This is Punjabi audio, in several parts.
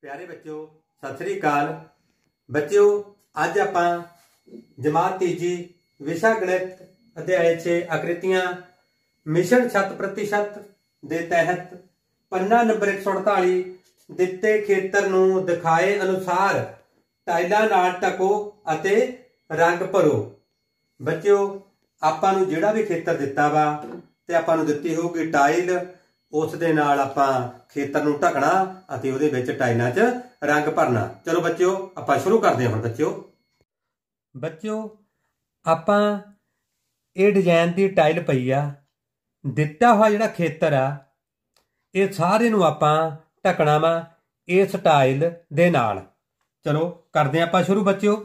ਪਿਆਰੇ ਬੱਚਿਓ ਸਤਿ ਸ੍ਰੀ ਅਕਾਲ ਬੱਚਿਓ ਅੱਜ ਆਪਾਂ ਜਮਾਤ ਤੀਜੀ ਵਿਸ਼ਾ ਗਣਿਤ ਅਧਿਆਇ 6 ਆਕ੍ਰਿਤੀਆਂ ਮਿਸ਼ਨ ਪ੍ਰਤੀਸ਼ਤ ਦੇ ਤਹਿਤ ਪੰਨਾ ਨੰਬਰ 148 ਦਿੱਤੇ ਖੇਤਰ ਨੂੰ ਦਿਖਾਏ ਅਨੁਸਾਰ ਟਾਈਲਾਂ ਨਾਲ ਟਕੋ ਅਤੇ ਰੰਗ ਭਰੋ ਬੱਚਿਓ ਆਪਾਂ ਨੂੰ ਜਿਹੜਾ ਵੀ ਖੇਤਰ ਦਿੱਤਾ ਵਾ ਤੇ ਆਪਾਂ ਨੂੰ ਦਿੱਤੀ ਹੋਊਗੀ ਟਾਈਲ ਉਸ ਦੇ ਨਾਲ ਆਪਾਂ ਖੇਤਰ ਨੂੰ ਢਕਣਾ ਅਤੇ ਉਹਦੇ ਵਿੱਚ ਟਾਈਨਾਂ 'ਚ ਰੰਗ ਭਰਨਾ ਚਲੋ ਬੱਚਿਓ ਆਪਾਂ ਸ਼ੁਰੂ ਕਰਦੇ ਹਾਂ ਹੁਣ ਬੱਚਿਓ ਬੱਚਿਓ ਆਪਾਂ ਇਹ ਡਿਜ਼ਾਈਨ ਦੀ ਟਾਈਲ ਪਈ ਆ ਦਿੱਤਾ ਹੋਇਆ ਜਿਹੜਾ ਖੇਤਰ ਆ ਇਹ ਸਾਰੇ ਨੂੰ ਆਪਾਂ ਢਕਣਾ ਵਾ ਇਸ ਟਾਈਲ ਦੇ ਨਾਲ ਚਲੋ ਕਰਦੇ ਆਪਾਂ ਸ਼ੁਰੂ ਬੱਚਿਓ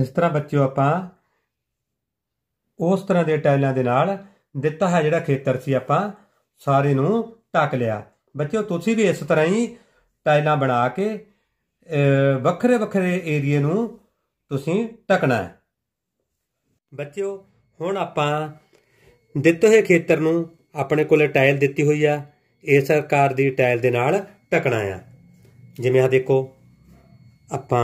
ਇਸ ਤਰ੍ਹਾਂ ਬੱਚਿਓ ਆਪਾਂ ਉਸ ਤਰ੍ਹਾਂ ਦੇ ਟਾਈਲਾਂ ਦੇ ਨਾਲ ਦਿੱਤਾ ਹੈ ਜਿਹੜਾ ਖੇਤਰ ਸੀ ਆਪਾਂ ਸਾਰੇ ਨੂੰ ਟੱਕ ਲਿਆ ਬੱਚਿਓ ਤੁਸੀਂ ਵੀ ਇਸ ਤਰ੍ਹਾਂ ਹੀ ਟਾਈਲਾਂ ਬਣਾ ਕੇ ਵੱਖਰੇ ਵੱਖਰੇ ਏਰੀਏ ਨੂੰ ਤੁਸੀਂ ਟਕਣਾ ਹੈ ਬੱਚਿਓ ਹੁਣ ਆਪਾਂ ਦਿੱਤੇ ਹੋਏ ਖੇਤਰ ਨੂੰ ਆਪਣੇ ਕੋਲੇ ਟਾਇਲ ਦਿੱਤੀ ਹੋਈ ਆ ਇਸ ਸਰਕਾਰ ਦੀ ਟਾਇਲ ਦੇ ਨਾਲ ਟਕਣਾ ਆ ਜਿਵੇਂ ਆ ਦੇਖੋ ਆਪਾਂ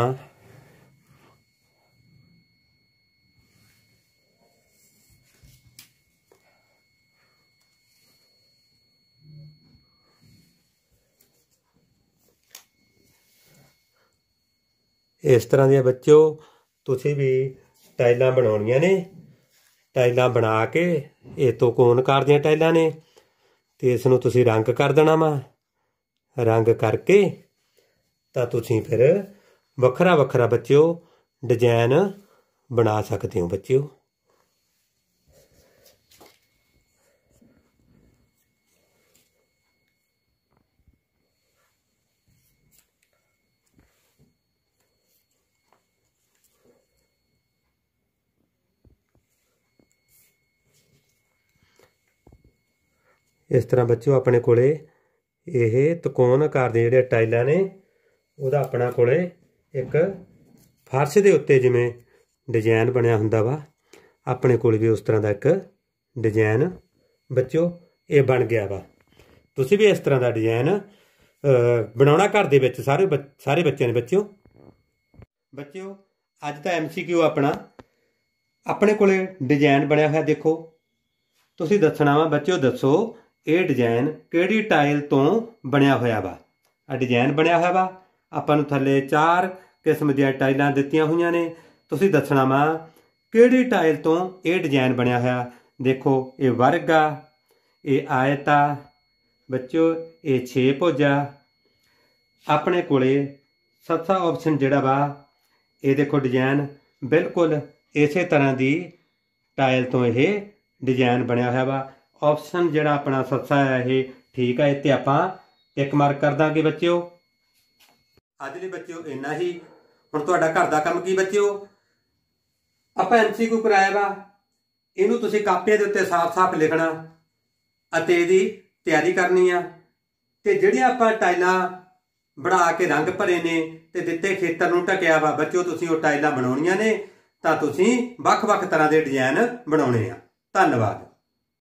ਇਸ ਤਰ੍ਹਾਂ ਦੀਆਂ ਬੱਚਿਓ ਤੁਸੀਂ ਵੀ ਟਾਈਲਾਂ ਬਣਾਉਣੀਆਂ ਨੇ ਟਾਈਲਾਂ ਬਣਾ ਕੇ ਇਹ ਤੋਂ ਕੋਨ ਕਰ ਦੀਆਂ ਟਾਈਲਾਂ ਨੇ ਤੇ ਇਸ ਨੂੰ ਤੁਸੀਂ ਰੰਗ ਕਰ ਦੇਣਾ ਵਾ ਰੰਗ ਕਰਕੇ ਤਾਂ ਤੁਸੀਂ ਫਿਰ ਵੱਖਰਾ ਵੱਖਰਾ ਬੱਚਿਓ ਡਿਜ਼ਾਈਨ ਬਣਾ ਸਕਦੇ ਹੋ ਬੱਚਿਓ ਇਸ ਤਰ੍ਹਾਂ ਬੱਚਿਓ ਆਪਣੇ ਕੋਲੇ ਇਹ ਤਕੋਣ ਆਕਾਰ ਦੇ ਜਿਹੜੇ ਟਾਈਲਾਂ ਨੇ ਉਹਦਾ ਆਪਣਾ ਕੋਲੇ ਇੱਕ ਫਰਸ਼ ਦੇ ਉੱਤੇ ਜਿਵੇਂ ਡਿਜ਼ਾਈਨ ਬਣਿਆ ਹੁੰਦਾ ਵਾ ਆਪਣੇ ਕੋਲੇ ਵੀ ਉਸ ਤਰ੍ਹਾਂ ਦਾ ਇੱਕ ਡਿਜ਼ਾਈਨ ਬੱਚਿਓ ਇਹ ਬਣ ਗਿਆ ਵਾ ਤੁਸੀਂ ਵੀ ਇਸ ਤਰ੍ਹਾਂ ਦਾ ਡਿਜ਼ਾਈਨ ਬਣਾਉਣਾ ਘਰ ਦੇ ਵਿੱਚ ਸਾਰੇ ਸਾਰੇ ਬੱਚਿਆਂ ਨੇ ਬੱਚਿਓ ਬੱਚਿਓ ਅੱਜ ਦਾ ਐਮਸੀਕਿਊ ਆਪਣਾ ਆਪਣੇ ਕੋਲੇ ਡਿਜ਼ਾਈਨ ਬਣਿਆ ਹੋਇਆ ਦੇਖੋ ਤੁਸੀਂ ਦੱਸਣਾ ਵਾ ਬੱਚਿਓ ਦੱਸੋ ਇਹ ਡਿਜ਼ਾਈਨ ਕਿਹੜੀ ਟਾਈਲ ਤੋਂ ਬਣਿਆ ਹੋਇਆ ਵਾ ਆ ਡਿਜ਼ਾਈਨ ਬਣਿਆ ਹੋਇਆ ਵਾ ਆਪਾਂ ਨੂੰ ਥੱਲੇ ਚਾਰ ਕਿਸਮ ਦੀਆਂ ਟਾਈਲਾਂ ਦਿੱਤੀਆਂ ਹੋਈਆਂ ਨੇ ਤੁਸੀਂ ਦੱਸਣਾ ਵਾ ਕਿਹੜੀ ਟਾਈਲ ਤੋਂ ਇਹ ਡਿਜ਼ਾਈਨ ਬਣਿਆ ਹੋਇਆ ਦੇਖੋ ਇਹ ਵਰਗ ਆ ਇਹ ਆਇਤ ਆ ਬੱਚੋ ਇਹ 6 ਭੁਜਾ ਆਪਣੇ ਕੋਲੇ ਸੱਤਾ ਆਪਸ਼ਨ ਜਿਹੜਾ ਵਾ ਇਹ ਦੇਖੋ ਡਿਜ਼ਾਈਨ ਬਿਲਕੁਲ ਇਸੇ ਤਰ੍ਹਾਂ ਦੀ ਟਾਇਲ ਤੋਂ ਇਹ ਡਿਜ਼ਾਈਨ ਬਣਿਆ ਹੋਇਆ ਵਾ ਆਪਸ਼ਨ ਜਿਹੜਾ ਆਪਣਾ ਸੱਸਾ ਹੈ ਇਹ ਠੀਕ ਹੈ ਤੇ ਆਪਾਂ ਟਿਕ ਮਾਰਕ ਕਰ ਦਾਂਗੇ ਬੱਚਿਓ ਅੱਜ ਲਈ ਬੱਚਿਓ ਇੰਨਾ ਹੀ ਹੁਣ ਤੁਹਾਡਾ ਘਰ ਦਾ ਕੰਮ ਕੀ ਬੱਚਿਓ ਆਪਾਂ ਐਮਸੀਕਿਊ ਕਰਾਇਆ ਵਾ ਇਹਨੂੰ ਤੁਸੀਂ ਕਾਪੀਆਂ ਦੇ ਉੱਤੇ ਸਾਫ਼-ਸਾਫ਼ ਲਿਖਣਾ ਅਤੇ ਇਹਦੀ ਤਿਆਰੀ ਕਰਨੀ ਆ ਤੇ ਜਿਹੜੀਆਂ ਆਪਾਂ ਟਾਈਲਾਂ ਬਣਾ ਕੇ ਰੰਗ ਭਰੇ ਨੇ ਤੇ ਦਿੱਤੇ ਖੇਤਰ ਨੂੰ ਢਕਿਆ ਵਾ ਬੱਚਿਓ ਤੁਸੀਂ ਉਹ ਟਾਈਲਾਂ ਬਣਾਉਣੀਆਂ ਨੇ ਤਾਂ ਤੁਸੀਂ ਵੱਖ-ਵੱਖ ਤਰ੍ਹਾਂ ਦੇ ਡਿਜ਼ਾਈਨ ਬਣਾਉਣੇ ਆ ਧੰਨਵਾਦ